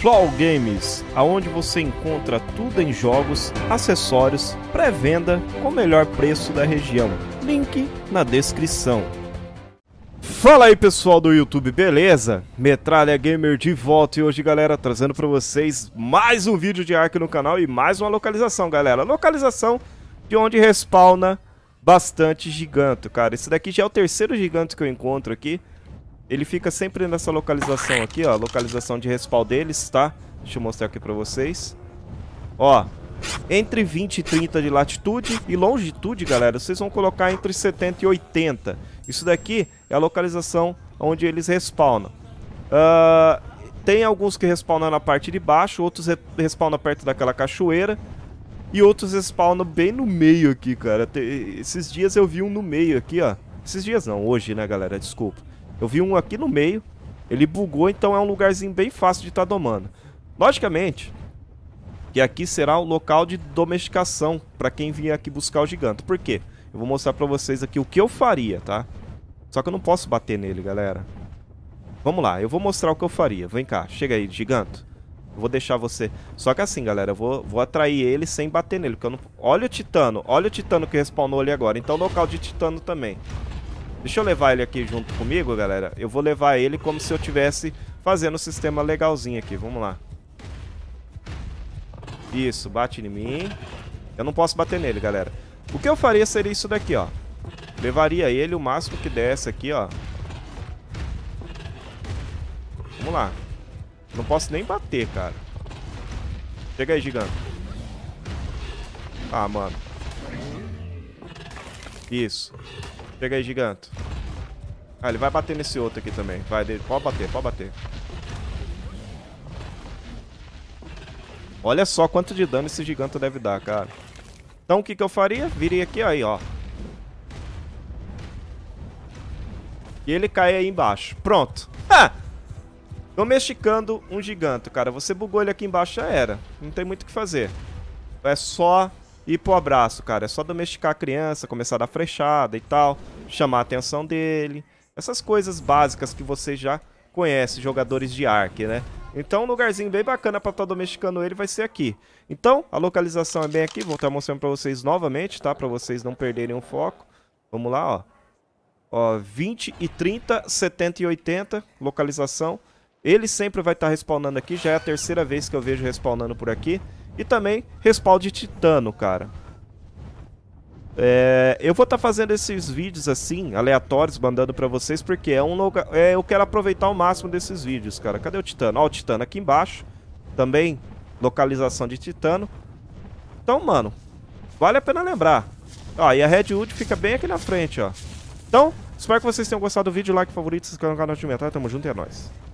Flow Games, aonde você encontra tudo em jogos, acessórios, pré-venda com o melhor preço da região. Link na descrição. Fala aí pessoal do YouTube, beleza? Metralha Gamer de volta e hoje galera trazendo para vocês mais um vídeo de arco no canal e mais uma localização galera. Localização de onde respawna bastante gigante, cara. Esse daqui já é o terceiro gigante que eu encontro aqui. Ele fica sempre nessa localização aqui, ó. Localização de respawn deles, tá? Deixa eu mostrar aqui pra vocês. Ó, entre 20 e 30 de latitude e longitude, galera, vocês vão colocar entre 70 e 80. Isso daqui é a localização onde eles respawnam. Uh, tem alguns que respawnam na parte de baixo, outros respawnam perto daquela cachoeira. E outros respawnam bem no meio aqui, cara. Te esses dias eu vi um no meio aqui, ó. Esses dias não, hoje, né, galera? Desculpa. Eu vi um aqui no meio. Ele bugou, então é um lugarzinho bem fácil de estar tá domando. Logicamente, que aqui será o local de domesticação para quem vier aqui buscar o gigante. Por quê? Eu vou mostrar para vocês aqui o que eu faria, tá? Só que eu não posso bater nele, galera. Vamos lá, eu vou mostrar o que eu faria. Vem cá, chega aí, gigante. Eu vou deixar você... Só que assim, galera, eu vou, vou atrair ele sem bater nele, porque eu não... Olha o titano, olha o titano que respawnou ali agora. Então, local de titano também. Deixa eu levar ele aqui junto comigo, galera. Eu vou levar ele como se eu tivesse fazendo o um sistema legalzinho aqui. Vamos lá. Isso, bate em mim. Eu não posso bater nele, galera. O que eu faria seria isso daqui, ó. Levaria ele o máximo que desse aqui, ó. Vamos lá. Não posso nem bater, cara. Chega aí, gigante. Ah, mano. Isso. Chega aí, gigante. Ah, ele vai bater nesse outro aqui também. Vai, dele. pode bater, pode bater. Olha só quanto de dano esse gigante deve dar, cara. Então o que, que eu faria? Virei aqui, aí, ó. E ele cai aí embaixo. Pronto. Ah! Domesticando um gigante, cara. Você bugou ele aqui embaixo, já era. Não tem muito o que fazer. É só ir pro abraço, cara. É só domesticar a criança, começar a dar frechada e tal, chamar a atenção dele. Essas coisas básicas que você já conhece, jogadores de Ark, né? Então um lugarzinho bem bacana pra estar tá domesticando ele vai ser aqui. Então, a localização é bem aqui, vou estar tá mostrando pra vocês novamente, tá? Pra vocês não perderem o foco. Vamos lá, ó. Ó, 20 e 30, 70 e 80, localização. Ele sempre vai estar tá respawnando aqui, já é a terceira vez que eu vejo respawnando por aqui. E também respaldo de titano, cara. É, eu vou estar tá fazendo esses vídeos assim, aleatórios, mandando para vocês, porque é um lugar, é, eu quero aproveitar o máximo desses vídeos, cara. Cadê o Titano? Ó, o Titano aqui embaixo. Também, localização de Titano. Então, mano, vale a pena lembrar. Ó, e a Redwood fica bem aqui na frente, ó. Então, espero que vocês tenham gostado do vídeo, like, favorito, se inscreva no canal de Metal. Tamo junto e é nóis.